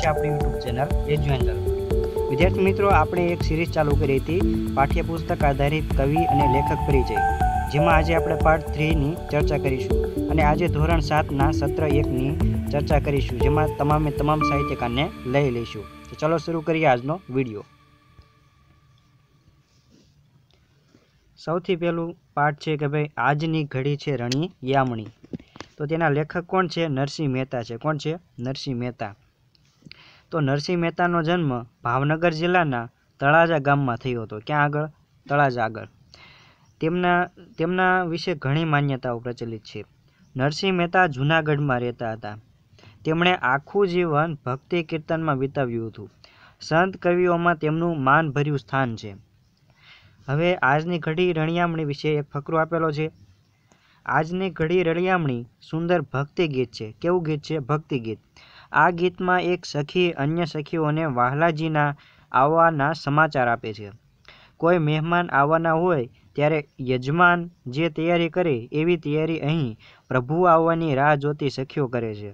છે આપણી YouTube channel એજ્યુએન્ડર વિદ્યાર્થી મિત્રો આપણે એક સિરીઝ ચાલુ કરી હતી પાઠ્યપુસ્તક આધારિત કવિ અને લેખક પરિચય જેમાં આજે આપણે પાર્ટ થ્રીની ચર્ચા કરીશું અને આજે ધોરણ સાતના સત્ર એકની ચર્ચા કરીશું જેમાં તમામે તમામ સાહિત્યકારને લઈ લઈશું તો ચલો શરૂ કરીએ આજનો વિડીયો સૌથી પહેલું પાઠ છે કે ભાઈ આજની ઘડી છે રણી યામણી તો તેના લેખક કોણ છે નરસિંહ મહેતા છે કોણ છે નરસિંહ મહેતા તો નરસિંહ મહેતાનો જન્મ ભાવનગર જિલ્લાના તળાજા ગામમાં થયો હતો ક્યાં આગળ તળાજા આગળ તેમના તેમના વિશે ઘણી માન્યતાઓ પ્રચલિત છે નરસિંહ મહેતા જૂનાગઢમાં રહેતા હતા તેમણે આખું જીવન ભક્તિ કીર્તનમાં વિતાવ્યું હતું સંત કવિઓમાં તેમનું માનભર્યું સ્થાન છે હવે આજની ઘડી રણિયામણી વિશે એક ફકરો આપેલો છે આજની ઘડી રળિયામણી સુંદર ભક્તિ ગીત છે કેવું ગીત છે ભક્તિ ગીત આ ગીતમાં એક સખી અન્ય સખીઓને વ્હાલાજીના આવવાના સમાચાર આપે છે. કોઈ મહેમાન આવવાના હોય ત્યારે યજમાન જે તૈયારી કરે એવી તૈયારી અહીં પ્રભુ આવવાની રાહ જોતી સખીઓ કરે છે.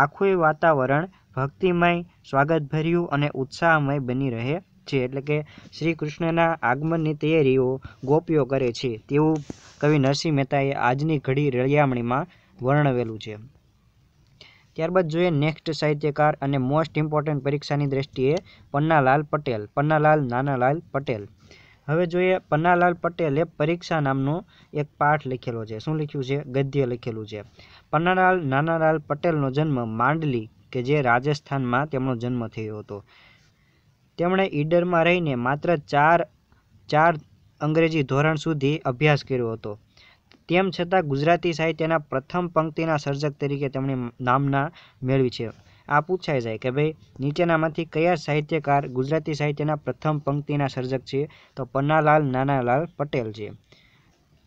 આખુંય વાતાવરણ ભક્તિમય, સ્વાગતભર્યું અને ઉત્સાહમય બની રહે છે એટલે કે શ્રી કૃષ્ણના આગમનની તૈયારીઓ ગોપીઓ કરે છે તેવું કવિ નરસિંહ મહેતાએ આજની ઘડી રળિયામણીમાં વર્ણવેલું છે. ત્યારબાદ જોઈએ નેક્સ્ટ સાહિત્યકાર અને મોસ્ટ ઇમ્પોર્ટન્ટ પરીક્ષાની દ્રષ્ટિએ પન્નાલાલ પટેલ પન્નાલાલ નાનાલાલ પટેલ હવે જોઈએ પન્નાલાલ પટેલે પરીક્ષા નામનો એક પાઠ લખેલો છે શું લખ્યું છે ગદ્ય લખેલું છે પન્નાલાલ નાનાલાલ પટેલનો જન્મ માંડલી કે જે રાજસ્થાનમાં તેમનો જન્મ થયો હતો તેમણે ઈડરમાં રહીને માત્ર ચાર ચાર અંગ્રેજી ધોરણ સુધી અભ્યાસ કર્યો હતો તેમ છતાં ગુજરાતી સાહિત્યના પ્રથમ પંક્તિના સર્જક તરીકે તેમણે નામના મેળવી છે આ પૂછાઈ જાય કે ભાઈ નીચેનામાંથી કયા સાહિત્યકાર ગુજરાતી સાહિત્યના પ્રથમ પંક્તિના સર્જક છે તો પન્નાલાલ નાનાલાલ પટેલ છે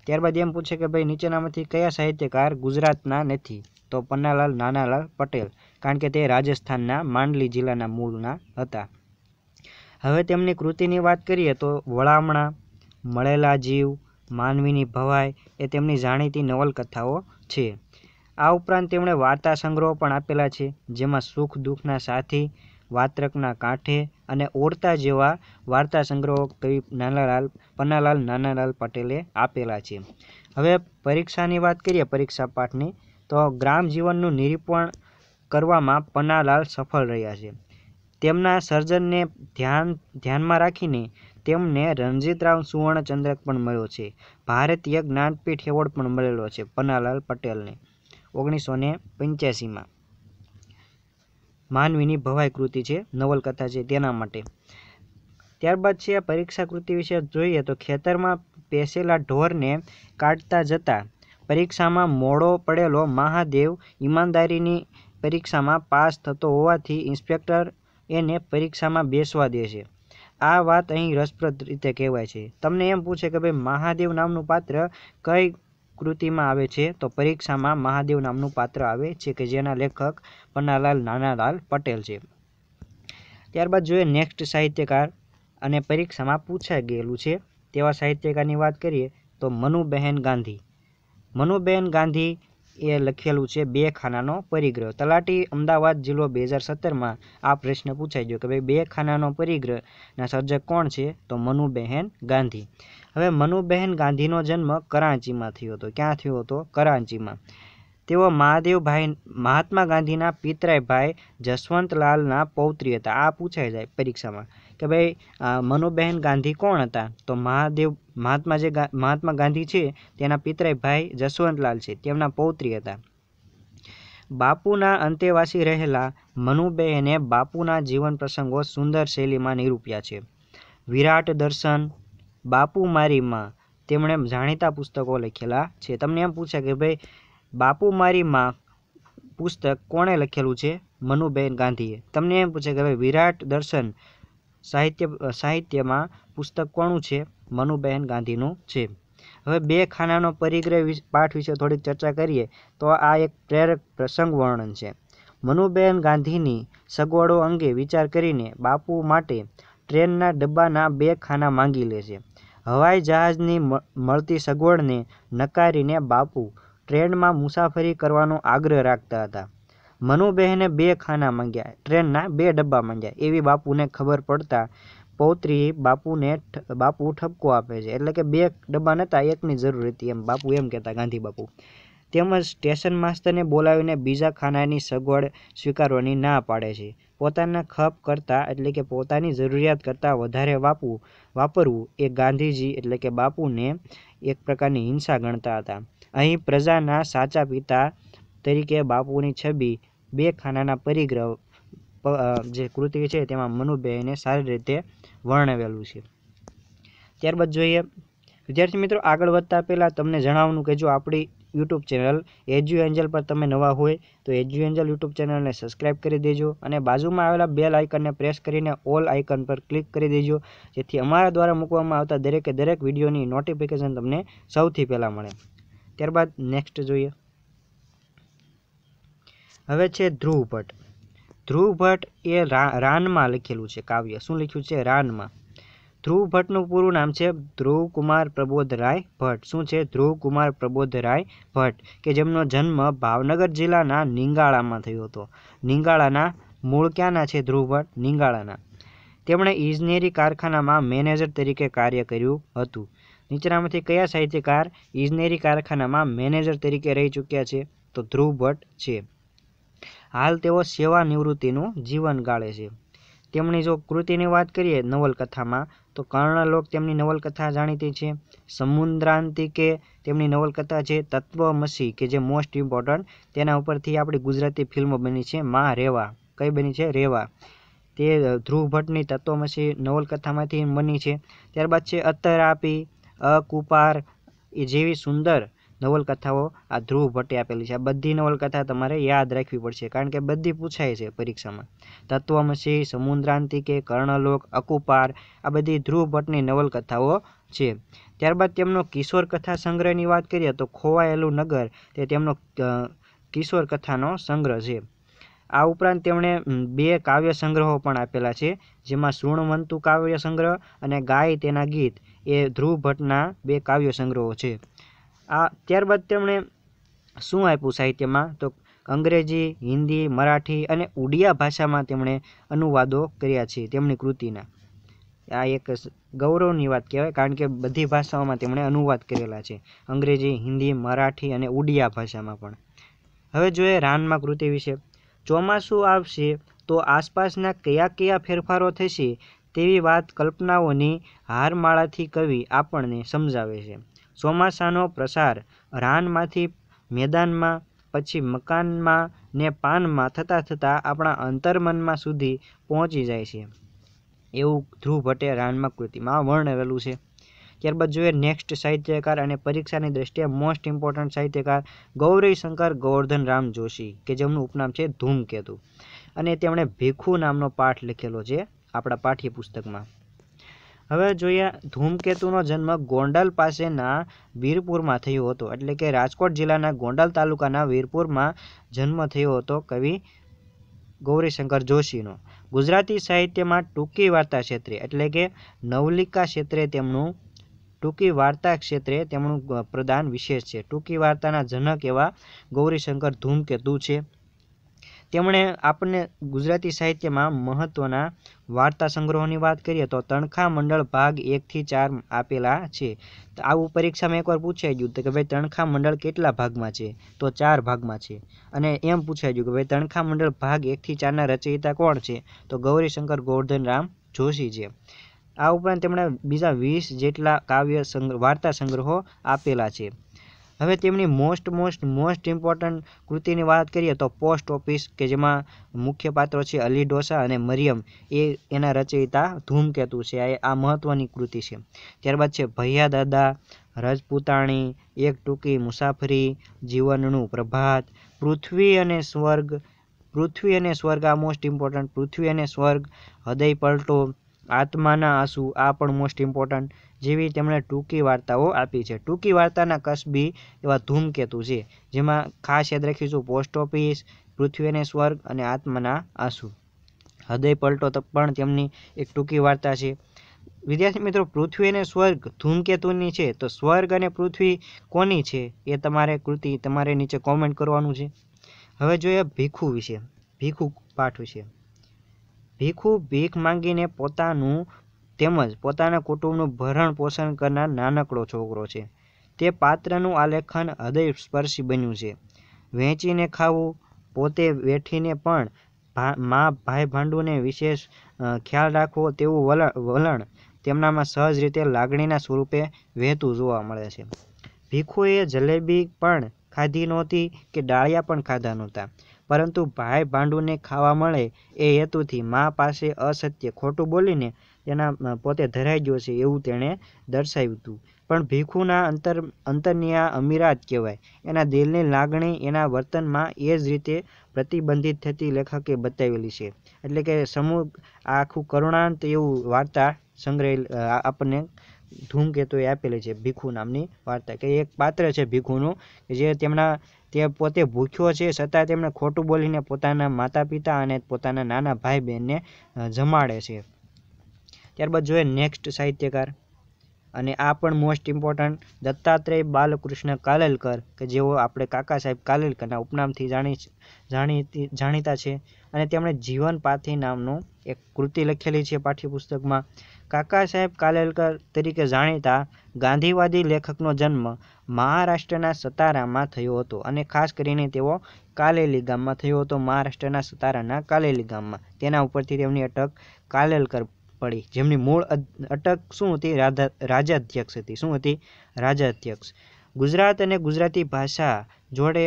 ત્યારબાદ એમ પૂછે કે ભાઈ નીચેનામાંથી કયા સાહિત્યકાર ગુજરાતના નથી તો પન્નાલાલ નાનાલાલ પટેલ કારણ કે તે રાજસ્થાનના માંડલી જિલ્લાના મૂળના હતા હવે તેમની કૃતિની વાત કરીએ તો વળામણા મળેલા જીવ માનવીની ભવાઈ એ તેમની જાણીતી નવલકથાઓ છે આ ઉપરાંત તેમણે વાર્તા સંગ્રહો પણ આપેલા છે જેમાં સુખ દુઃખના સાથી વાત્રકના કાંઠે અને ઓરતા જેવા વાર્તા સંગ્રહો કવિ નાનાલાલ પન્નાલાલ નાનાલાલ પટેલે આપેલા છે હવે પરીક્ષાની વાત કરીએ પરીક્ષા પાઠની તો ગ્રામ જીવનનું નિરૂપણ કરવામાં પન્નાલાલ સફળ રહ્યા છે તેમના સર્જનને ધ્યાન ધ્યાનમાં રાખીને તેમને રણજીતરાવ સુવર્ણચંદ્રક પણ મળ્યો છે ભારતીય જ્ઞાનપીઠ એવોર્ડ પણ મળેલો છે પન્નાલાલ પટેલને ઓગણીસો ને પંચ્યાસીમાં માનવીની ભવાઈ કૃતિ છે નવલકથા છે તેના માટે ત્યારબાદ છે પરીક્ષા કૃતિ વિશે જોઈએ તો ખેતરમાં પેસેલા ઢોરને કાઢતા જતા પરીક્ષામાં મોડો પડેલો મહાદેવ ઈમાનદારીની પરીક્ષામાં પાસ થતો હોવાથી ઇન્સ્પેક્ટર એને પરીક્ષામાં બેસવા દે છે આ વાત અહીં રસપ્રદ રીતે કહેવાય છે તમને એમ પૂછે કે ભાઈ મહાદેવ નામનું પાત્ર કઈ કૃતિમાં આવે છે તો પરીક્ષામાં મહાદેવ નામનું પાત્ર આવે છે કે જેના લેખક પન્નાલાલ નાનાલાલ પટેલ છે ત્યારબાદ જોઈએ નેક્સ્ટ સાહિત્યકાર અને પરીક્ષામાં પૂછાઈ ગયેલું છે તેવા સાહિત્યકારની વાત કરીએ તો મનુબહેન ગાંધી મનુબહેન ગાંધી એ લખેલું છે બે ખાનાનો પરિગ્રહ તલાટી અમદાવાદ જિલ્લો બે હજાર સત્તરમાં આ પ્રશ્ન પૂછાઈ ગયો કે ભાઈ બે ખાનાનો પરિગ્રહના સર્જક કોણ છે તો મનુબહેન ગાંધી હવે મનુબહેન ગાંધીનો જન્મ કરાંચીમાં થયો હતો ક્યાં થયો હતો કરાંચીમાં તેઓ મહાદેવભાઈ મહાત્મા ગાંધીના પિતરાય ભાઈ જસવંતલાલના પૌત્રી હતા આ પૂછાઈ જાય પરીક્ષામાં કે ભાઈ મનુબહેન ગાંધી કોણ હતા તો મહાદેવ મહાત્મા જે મહાત્મા ગાંધી છે તેના પિતરાય ભાઈ જસવંતલાલ છે તેમના પૌત્રી હતા બાપુના અંતેવાસી રહેલા મનુબહેને બાપુના જીવન પ્રસંગો સુંદર શૈલીમાં નિરૂપ્યા છે વિરાટ દર્શન બાપુ મારીમાં તેમણે જાણીતા પુસ્તકો લખેલા છે તમને એમ પૂછે કે ભાઈ બાપુ મારીમાં પુસ્તક કોણે લખેલું છે મનુબેન ગાંધીએ તમને એમ પૂછે કે ભાઈ વિરાટ દર્શન સાહિત્ય સાહિત્યમાં પુસ્તક કોણું છે મનુબહેન ગાંધીનું છે હવે બે ખાનાનો પરિગ્રહ પાઠ વિશે થોડીક ચર્ચા કરીએ તો આ એક પ્રેરક પ્રસંગ વર્ણન છે મનુબહેન ગાંધીની સગવડો અંગે વિચાર કરીને બાપુ માટે ટ્રેનના ડબ્બાના બે ખાના માંગી લે છે હવાઈ જહાજની મળતી સગવડને નકારીને બાપુ ટ્રેનમાં મુસાફરી કરવાનો આગ્રહ રાખતા હતા મનુબહેને બે ખાના માંગ્યા, ટ્રેનના બે ડબ્બા માંગ્યા એવી બાપુને ખબર પડતા પૌત્રી બાપુને બાપુ ઠપકો આપે છે. એટલે કે બે ડબ્બા નહોતા એકની જરૂર હતી એમ બાપુ એમ કહેતા ગાંધી બાપુ. તેમજ સ્ટેશન માસ્તરને બોલાવીને બીજા ખાનાની સગવડ સ્વીકારવાની ના પાડે છે. પોતાના ખપ કરતાં એટલે કે પોતાની જરૂરિયાત કરતાં વધારે વાપરવું એ ગાંધીજી એટલે કે બાપુને એક પ્રકારની હિંસા ગણતા હતા. અહીં પ્રજાના સાચા પિતા તરીકે બાપુની છબી બે ખાનાના પરિગ્રહ જે કૃતિ છે તેમાં મનુભાઈને સારી રીતે વર્ણવેલું છે ત્યારબાદ જોઈએ વિદ્યાર્થી મિત્રો આગળ વધતા પહેલાં તમને જણાવવાનું કે જો આપણી યુટ્યુબ ચેનલ એજ્યુ એન્જલ પર તમે નવા હોય તો એજ્યુ એન્જલ યુટ્યુબ ચેનલને સબસ્ક્રાઇબ કરી દેજો અને બાજુમાં આવેલા બેલ આઇકનને પ્રેસ કરીને ઓલ આઇકન પર ક્લિક કરી દેજો જેથી અમારા દ્વારા મૂકવામાં આવતા દરેકે દરેક વિડીયોની નોટિફિકેશન તમને સૌથી પહેલાં મળે ત્યારબાદ નેક્સ્ટ જોઈએ હવે છે ધ્રુવ ભટ્ટ ધ્રુવ ભટ્ટ એ રાનમાં લખેલું છે કાવ્ય શું લખ્યું છે રાનમાં ધ્રુવ ભટ્ટનું પૂરું નામ છે ધ્રુવ કુમાર પ્રબોધ રાય ભટ્ટ શું છે ધ્રુવ કુમાર પ્રબોધ રાય ભટ્ટ કે જેમનો જન્મ ભાવનગર જિલ્લાના નિંગાળામાં થયો હતો નિંગાળાના મૂળ ક્યાંના છે ધ્રુવ ભટ્ટ નિંગાળાના તેમણે ઇજનેરી કારખાનામાં મેનેજર તરીકે કાર્ય કર્યું હતું નીચેનામાંથી કયા સાહિત્યકાર ઇજનેરી કારખાનામાં મેનેજર તરીકે રહી ચૂક્યા છે તો ધ્રુવ ભટ્ટ છે હાલ તેઓ સેવા નિવૃત્તિનું જીવન ગાળે છે તેમની જો કૃતિની વાત કરીએ નવલકથામાં તો કર્ણલોક તેમની નવલકથા જાણીતી છે સમુદ્રાંતિ કે તેમની નવલકથા છે તત્વમસી કે જે મોસ્ટ ઇમ્પોર્ટન્ટ તેના ઉપરથી આપણી ગુજરાતી ફિલ્મ બની છે માં રેવા કઈ બની છે રેવા તે ધ્રુવ ભટ્ટની તત્વમસી નવલકથામાંથી બની છે ત્યારબાદ છે અત્તર આપી અકુપાર એ જેવી સુંદર નવલકથાઓ આ ધ્રુવ ભટ્ટે આપેલી છે આ બધી નવલકથા તમારે યાદ રાખવી પડશે કારણ કે બધી પૂછાય છે પરીક્ષામાં તત્વમસી કે કર્ણલોક અકુપાર આ બધી ધ્રુવ ભટ્ટની નવલકથાઓ છે ત્યારબાદ તેમનો કિશોર કથા સંગ્રહની વાત કરીએ તો ખોવાયેલું નગર તે તેમનો કિશોર કથાનો સંગ્રહ છે આ ઉપરાંત તેમણે બે કાવ્ય સંગ્રહો પણ આપેલા છે જેમાં શૃણવંતુ કાવ્ય સંગ્રહ અને ગાય તેના ગીત એ ધ્રુવ ભટ્ટના બે કાવ્ય સંગ્રહો છે આ ત્યારબાદ તેમણે શું આપ્યું સાહિત્યમાં તો અંગ્રેજી હિન્દી મરાઠી અને ઉડિયા ભાષામાં તેમણે અનુવાદો કર્યા છે તેમની કૃતિના આ એક ગૌરવની વાત કહેવાય કારણ કે બધી ભાષાઓમાં તેમણે અનુવાદ કરેલા છે અંગ્રેજી હિન્દી મરાઠી અને ઉડિયા ભાષામાં પણ હવે જોઈએ રાનમાં કૃતિ વિશે ચોમાસું આવશે તો આસપાસના કયા કયા ફેરફારો થશે તેવી વાત કલ્પનાઓની હારમાળાથી કવિ આપણને સમજાવે છે ચોમાસાનો પ્રસાર રાનમાંથી મેદાનમાં પછી મકાનમાં ને પાનમાં થતાં થતાં આપણા અંતર્મનમાં સુધી પહોંચી જાય છે એવું ધ્રુવ ભટ્ટે રાનમાં કૃતિમાં વર્ણવેલું છે ત્યારબાદ જોઈએ નેક્સ્ટ સાહિત્યકાર અને પરીક્ષાની દ્રષ્ટિએ મોસ્ટ ઇમ્પોર્ટન્ટ સાહિત્યકાર ગૌરીશંકર રામ જોશી કે જેમનું ઉપનામ છે ધૂમકેતુ અને તેમણે ભીખુ નામનો પાઠ લખેલો છે આપણા પાઠ્યપુસ્તકમાં હવે જોઈએ ધૂમકેતુનો જન્મ ગોંડલ પાસેના વીરપુરમાં થયો હતો એટલે કે રાજકોટ જિલ્લાના ગોંડલ તાલુકાના વીરપુરમાં જન્મ થયો હતો કવિ ગૌરીશંકર જોશીનો ગુજરાતી સાહિત્યમાં ટૂંકી વાર્તા ક્ષેત્રે એટલે કે નવલિકા ક્ષેત્રે તેમનું ટૂંકી વાર્તા ક્ષેત્રે તેમનું પ્રદાન વિશેષ છે ટૂંકી વાર્તાના જનક એવા ગૌરીશંકર ધૂમકેતુ છે તેમણે આપણને ગુજરાતી સાહિત્યમાં મહત્ત્વના વાર્તા સંગ્રહોની વાત કરીએ તો તણખા મંડળ ભાગ એકથી ચાર આપેલા છે તો આવું પરીક્ષામાં એકવાર પૂછાઈ ગયું કે ભાઈ તણખા મંડળ કેટલા ભાગમાં છે તો ચાર ભાગમાં છે અને એમ પૂછાઈ ગયું કે ભાઈ તણખા મંડળ ભાગ એકથી ચારના રચયિતા કોણ છે તો ગૌરીશંકર ગોવર્ધનરામ જોશી છે આ ઉપરાંત તેમણે બીજા વીસ જેટલા કાવ્ય સંગ્રહ વાર્તા સંગ્રહો આપેલા છે હવે તેમની મોસ્ટ મોસ્ટ મોસ્ટ ઇમ્પોર્ટન્ટ કૃતિની વાત કરીએ તો પોસ્ટ ઓફિસ કે જેમાં મુખ્ય પાત્રો છે અલી ડોસા અને મરિયમ એ એના રચયિતા ધૂમકેતુ છે આ આ મહત્ત્વની કૃતિ છે ત્યારબાદ છે ભૈયા દાદા રજપૂતાણી એક ટૂંકી મુસાફરી જીવનનું પ્રભાત પૃથ્વી અને સ્વર્ગ પૃથ્વી અને સ્વર્ગ આ મોસ્ટ ઇમ્પોર્ટન્ટ પૃથ્વી અને સ્વર્ગ હૃદય પલટો આત્માના આંસુ આ પણ મોસ્ટ ઇમ્પોર્ટન્ટ જેવી તેમણે ટૂંકી વાર્તાઓ આપી છે ટૂંકી વાર્તાના કસબી એવા ધૂમકેતુ છે જેમાં ખાસ યાદ રાખીશું પોસ્ટ ઓફિસ પૃથ્વીને સ્વર્ગ અને આત્માના આંસુ હૃદય પલટો પણ તેમની એક ટૂંકી વાર્તા છે વિદ્યાર્થી મિત્રો પૃથ્વી અને સ્વર્ગ ધૂમકેતુની છે તો સ્વર્ગ અને પૃથ્વી કોની છે એ તમારે કૃતિ તમારે નીચે કોમેન્ટ કરવાનું છે હવે જોઈએ ભીખું વિશે ભીખું પાઠ વિશે ભીખું ભીખ માંગીને પોતાનું તેમજ પોતાના કુટુંબનું ભરણ પોષણ કરનાર નાનકડો છોકરો છે. તે પાત્રનું આલેખન હૃદય સ્પર્શી બન્યું છે. વહેંચીને ખાવું, પોતે વેઠીને પણ મા-ભાઈબંધુને વિશેષ ખ્યાલ રાખવો તેવું વલણ તેમનામાં સહજ રીતે લાગણીના સ્વરૂપે વહેતું જોવા મળે છે. ભીખુએ જલેબી પણ ખાધી નહોતી કે ડાળિયા પણ ખાધા નહોતા. પરંતુ ભાઈ ભાંડુને ખાવા મળે એ હેતુથી મા પાસે અસત્ય ખોટું બોલીને તેના પોતે ધરાઈ ગયો છે એવું તેણે દર્શાવ્યું હતું પણ ભીખુના અંતર અંતરની આ અમીરાત કહેવાય એના દિલની લાગણી એના વર્તનમાં એ જ રીતે પ્રતિબંધિત થતી લેખકે બતાવેલી છે એટલે કે સમૂહ આખું કરુણાંત એવું વાર્તા સંગ્રહેલ આપણને ધૂમકેતુએ આપેલી છે ભીખુ નામની વાર્તા કે એક પાત્ર છે ભીખુનું જે તેમના તે પોતે ભૂખ્યો છે છતાં તેમણે ખોટું બોલીને પોતાના માતા પિતા અને પોતાના નાના ભાઈ બહેનને જમાડે છે ત્યારબાદ જોઈએ નેક્સ્ટ સાહિત્યકાર અને આ પણ મોસ્ટ ઇમ્પોર્ટન્ટ દત્તાત્રેય બાલકૃષ્ણ કાલેલકર કે જેઓ આપણે કાકા સાહેબ કાલેલકરના ઉપનામથી જાણી જાણીતી જાણીતા છે અને તેમણે જીવન પાથી નામનું એક કૃતિ લખેલી છે પાઠ્યપુસ્તકમાં કાકા સાહેબ કાલેલકર તરીકે જાણીતા ગાંધીવાદી લેખકનો જન્મ મહારાષ્ટ્રના સતારામાં થયો હતો અને ખાસ કરીને તેઓ કાલેલી ગામમાં થયો હતો મહારાષ્ટ્રના સતારાના કાલેલી ગામમાં તેના ઉપરથી તેમની અટક કાલેલકર પડી જેમની મૂળ અટક શું હતી રાધા રાજા અધ્યક્ષ હતી શું હતી રાજાધ્યક્ષ ગુજરાત અને ગુજરાતી ભાષા જોડે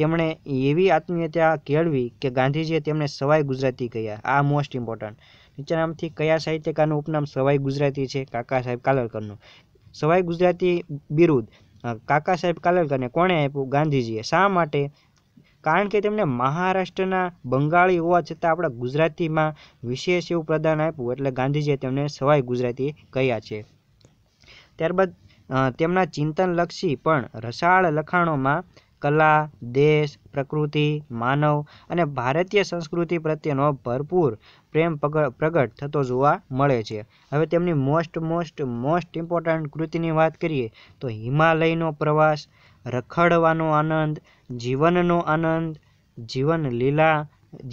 તેમણે એવી આત્મીયતા કેળવી કે ગાંધીજીએ તેમણે સવાઈ ગુજરાતી કહ્યા આ મોસ્ટ ઇમ્પોર્ટન્ટ નીચેનામાંથી કયા સાહિત્યકારનું ઉપનામ સવાઈ ગુજરાતી છે કાકા સાહેબ કાલરકરનું સવાઈ ગુજરાતી બિરુદ કાકા સાહેબ કાલરકરને કોણે આપ્યું ગાંધીજીએ શા માટે કારણ કે તેમણે મહારાષ્ટ્રના બંગાળી હોવા છતાં આપણા ગુજરાતીમાં વિશેષ એવું પ્રદાન આપ્યું એટલે ગાંધીજીએ તેમને સવાઈ ગુજરાતી કહ્યા છે ત્યારબાદ તેમના ચિંતનલક્ષી પણ રસાળ લખાણોમાં કલા દેશ પ્રકૃતિ માનવ અને ભારતીય સંસ્કૃતિ પ્રત્યેનો ભરપૂર પ્રેમ પ્રગટ થતો જોવા મળે છે હવે તેમની મોસ્ટ મોસ્ટ મોસ્ટ ઇમ્પોર્ટન્ટ કૃતિની વાત કરીએ તો હિમાલયનો પ્રવાસ રખડવાનો આનંદ જીવનનો આનંદ જીવન લીલા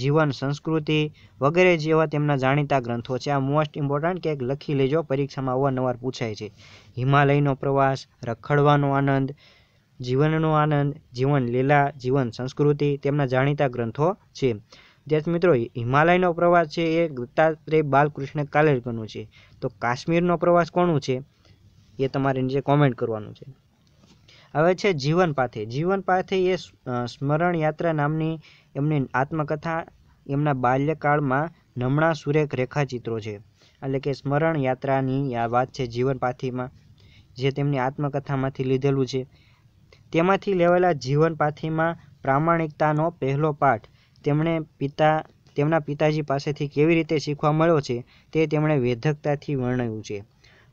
જીવન સંસ્કૃતિ વગેરે જેવા તેમના જાણીતા ગ્રંથો છે આ મોસ્ટ ઇમ્પોર્ટન્ટ કે લખી લેજો પરીક્ષામાં અવારનવાર પૂછાય છે હિમાલયનો પ્રવાસ રખડવાનો આનંદ જીવનનો આનંદ જીવન લીલા જીવન સંસ્કૃતિ તેમના જાણીતા ગ્રંથો છે વિદ્યાર્થી મિત્રો હિમાલયનો પ્રવાસ છે એ દત્તાત્રેય બાલકૃષ્ણ કાલેલકરનું છે તો કાશ્મીરનો પ્રવાસ કોનું છે એ તમારે નીચે કોમેન્ટ કરવાનું છે હવે છે જીવનપાથી જીવનપાથી એ સ્મરણ યાત્રા નામની એમની આત્મકથા એમના બાલ્યકાળમાં નમણા સુરેખ રેખાચિત્રો છે એટલે કે સ્મરણ યાત્રાની આ વાત છે જીવનપાથીમાં જે તેમની આત્મકથામાંથી લીધેલું છે તેમાંથી લેવાયેલા જીવનપાથીમાં પ્રામાણિકતાનો પહેલો પાઠ તેમણે પિતા તેમના પિતાજી પાસેથી કેવી રીતે શીખવા મળ્યો છે તે તેમણે વેધકતાથી વર્ણવ્યું છે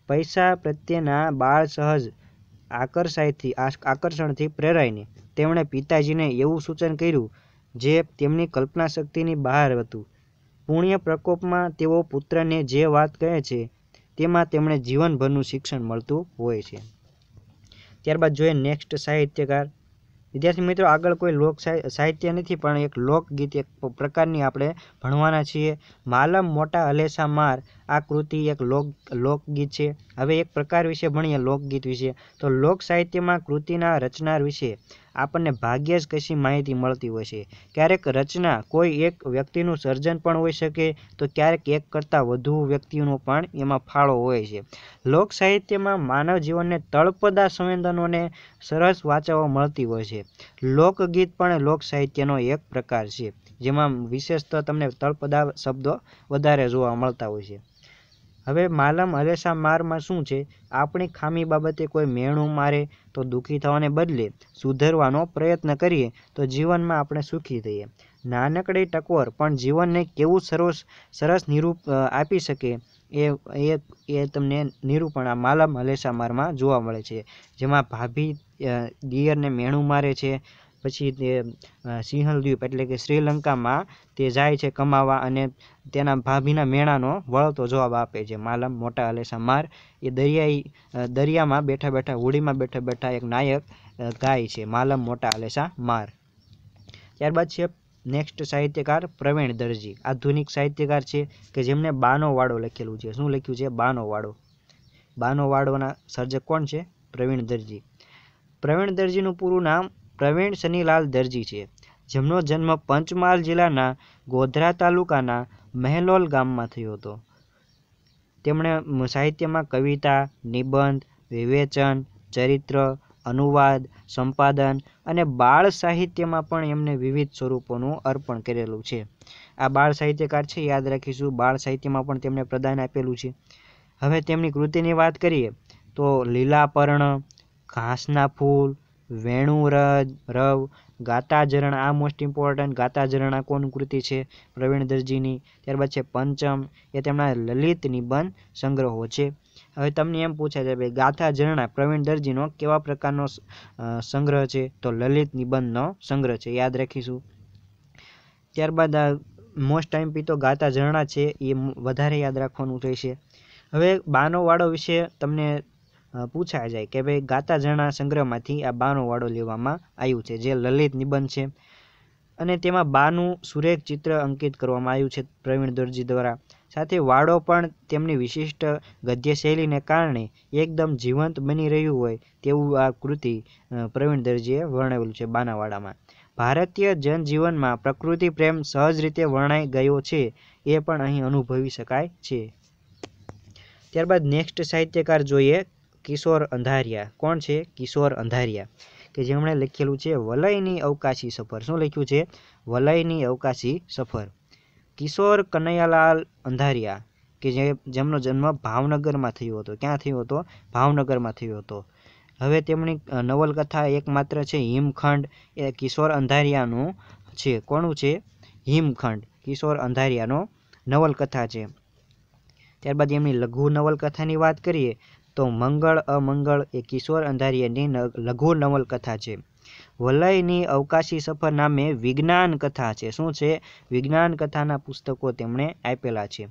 પૈસા પ્રત્યેના બાળ સહજ આકર્ષાયથી આકર્ષણથી પ્રેરાઈને તેમણે પિતાજીને એવું સૂચન કર્યું જે તેમની કલ્પના શક્તિની બહાર હતું. પુણ્ય પ્રકોપમાં તેઓ પુત્રને જે વાત કહે છે તેમાં તેમણે જીવનભરનું શિક્ષણ મળતું હોય છે. ત્યારબાદ જોઈએ નેક્સ્ટ સાહિત્યકાર. વિદ્યાર્થી મિત્રો આગળ કોઈ લોક સાહિત્ય નથી પણ એક લોકગીત એક પ્રકારની આપણે ભણવાના છીએ. માલમ મોટા અલેસા માર આ કૃતિ એક લોક લોકગીત છે હવે એક પ્રકાર વિશે ભણીએ લોકગીત વિશે તો લોક સાહિત્યમાં કૃતિના રચનાર વિશે આપણને ભાગ્યે જ કશી માહિતી મળતી હોય છે ક્યારેક રચના કોઈ એક વ્યક્તિનું સર્જન પણ હોઈ શકે તો ક્યારેક એક કરતાં વધુ વ્યક્તિઓનો પણ એમાં ફાળો હોય છે લોક સાહિત્યમાં માનવ જીવનને તળપદા સંવેદનોને સરસ વાંચવા મળતી હોય છે લોકગીત પણ લોક સાહિત્યનો એક પ્રકાર છે જેમાં વિશેષતઃ તમને તળપદા શબ્દો વધારે જોવા મળતા હોય છે હવે માલમ અરેસા મારમાં શું છે આપણી ખામી બાબતે કોઈ મેણું મારે તો દુઃખી થવાને બદલે સુધરવાનો પ્રયત્ન કરીએ તો જીવનમાં આપણે સુખી થઈએ નાનકડી ટકોર પણ જીવનને કેવું સરસ સરસ નિરૂપ આપી શકે એ એ એ તમને નિરૂપણ આ માલમ હલેસા મારમાં જોવા મળે છે જેમાં ભાભી દિયરને મેણું મારે છે પછી તે સિંહલદ્વીપ એટલે કે શ્રીલંકામાં તે જાય છે કમાવા અને તેના ભાભીના મેણાનો વળતો જવાબ આપે છે માલમ મોટા અલેસા માર એ દરિયાઈ દરિયામાં બેઠા બેઠા હોડીમાં બેઠા બેઠા એક નાયક ગાય છે માલમ મોટા અલેસા માર ત્યારબાદ છે નેક્સ્ટ સાહિત્યકાર પ્રવીણ દરજી આધુનિક સાહિત્યકાર છે કે જેમને બાનો વાડો લખેલું છે શું લખ્યું છે બાનો વાડો બાનો વાડોના સર્જક કોણ છે પ્રવીણ દરજી પ્રવીણ દરજીનું પૂરું નામ પ્રવીણ સનીલાલ દરજી છે જેમનો જન્મ પંચમહાલ જિલ્લાના ગોધરા તાલુકાના મહેલોલ ગામમાં થયો હતો તેમણે સાહિત્યમાં કવિતા નિબંધ વિવેચન ચરિત્ર અનુવાદ સંપાદન અને બાળ સાહિત્યમાં પણ એમને વિવિધ સ્વરૂપોનું અર્પણ કરેલું છે આ બાળ સાહિત્યકાર છે યાદ રાખીશું બાળ સાહિત્યમાં પણ તેમણે પ્રદાન આપેલું છે હવે તેમની કૃતિની વાત કરીએ તો લીલાપર્ણ ઘાસના ફૂલ વેણુ રવ ગાતા ઝરણા આ મોસ્ટ ઇમ્પોર્ટન્ટ ગાતા ઝરણા કોણ કૃતિ છે પ્રવીણ દરજીની ત્યારબાદ છે પંચમ એ તેમના લલિત નિબંધ સંગ્રહો છે હવે તમને એમ પૂછાય છે ભાઈ ગાથા ઝરણા પ્રવીણ દરજીનો કેવા પ્રકારનો સંગ્રહ છે તો લલિત નિબંધનો સંગ્રહ છે યાદ રાખીશું ત્યારબાદ મોસ્ટ ટાઈમ પી તો ગાતા ઝરણા છે એ વધારે યાદ રાખવાનું રહેશે હવે બાનો વાડો વિશે તમને પૂછાઈ જાય કે ભાઈ ગાતા જણા સંગ્રહમાંથી આ બાનું વાળો લેવામાં આવ્યું છે જે લલિત નિબંધ છે અને તેમાં બાનું સુરેખ ચિત્ર અંકિત કરવામાં આવ્યું છે પ્રવીણ દોરજી દ્વારા સાથે વાડો પણ તેમની વિશિષ્ટ ગદ્ય શૈલીને કારણે એકદમ જીવંત બની રહ્યું હોય તેવું આ કૃતિ પ્રવીણ દરજીએ વર્ણવેલું છે બાનાવાડામાં ભારતીય જનજીવનમાં પ્રકૃતિ પ્રેમ સહજ રીતે વર્ણાઈ ગયો છે એ પણ અહીં અનુભવી શકાય છે ત્યારબાદ નેક્સ્ટ સાહિત્યકાર જોઈએ કિશોર અંધારિયા કોણ છે કિશોર અંધારિયા કે જેમણે લખેલું છે વલયની અવકાશી સફર શું લખ્યું છે વલયની અવકાશી સફર કિશોર કનૈયાલાલ અંધારિયા કે જે જેમનો જન્મ ભાવનગરમાં થયો હતો ક્યાં થયો હતો ભાવનગરમાં થયો હતો હવે તેમની નવલકથા એકમાત્ર છે હિમખંડ એ કિશોર અંધારિયાનું છે કોનું છે હિમખંડ કિશોર અંધારિયાનો નવલકથા છે ત્યારબાદ એમની લઘુ નવલકથાની વાત કરીએ તો મંગળ અમંગળ એ કિશોર અંધારિયાની લઘુ નવલકથા છે વલયની અવકાશી સફર નામે વિજ્ઞાન કથા છે શું છે વિજ્ઞાન કથાના પુસ્તકો તેમણે આપેલા છે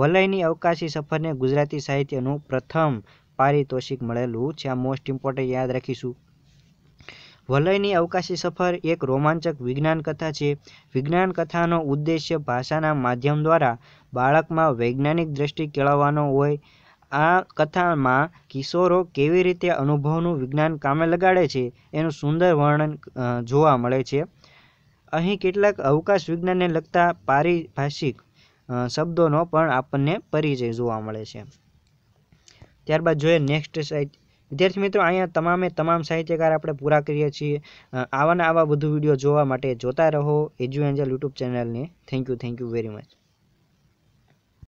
વલયની અવકાશી સફરને ગુજરાતી સાહિત્યનું પ્રથમ પારિતોષિક મળેલું છે આ મોસ્ટ ઇમ્પોર્ટન્ટ યાદ રાખીશું વલયની અવકાશી સફર એક રોમાંચક વિજ્ઞાન કથા છે વિજ્ઞાન કથાનો ઉદ્દેશ્ય ભાષાના માધ્યમ દ્વારા બાળકમાં વૈજ્ઞાનિક દ્રષ્ટિ કેળવવાનો હોય આ કથામાં કિશોરો કેવી રીતે અનુભવનું વિજ્ઞાન કામે લગાડે છે એનું સુંદર વર્ણન જોવા મળે છે અહીં કેટલાક અવકાશ વિજ્ઞાનને લગતા પારિભાષિક શબ્દોનો પણ આપણને પરિચય જોવા મળે છે ત્યારબાદ જોઈએ નેક્સ્ટ સાઇટ વિદ્યાર્થી મિત્રો અહીંયા તમામે તમામ સાહિત્યકાર આપણે પૂરા કરીએ છીએ આવાના આવા બધું વિડીયો જોવા માટે જોતા રહો એજ્યુ એન્જલ યુટ્યુબ ચેનલને thank you thank you very much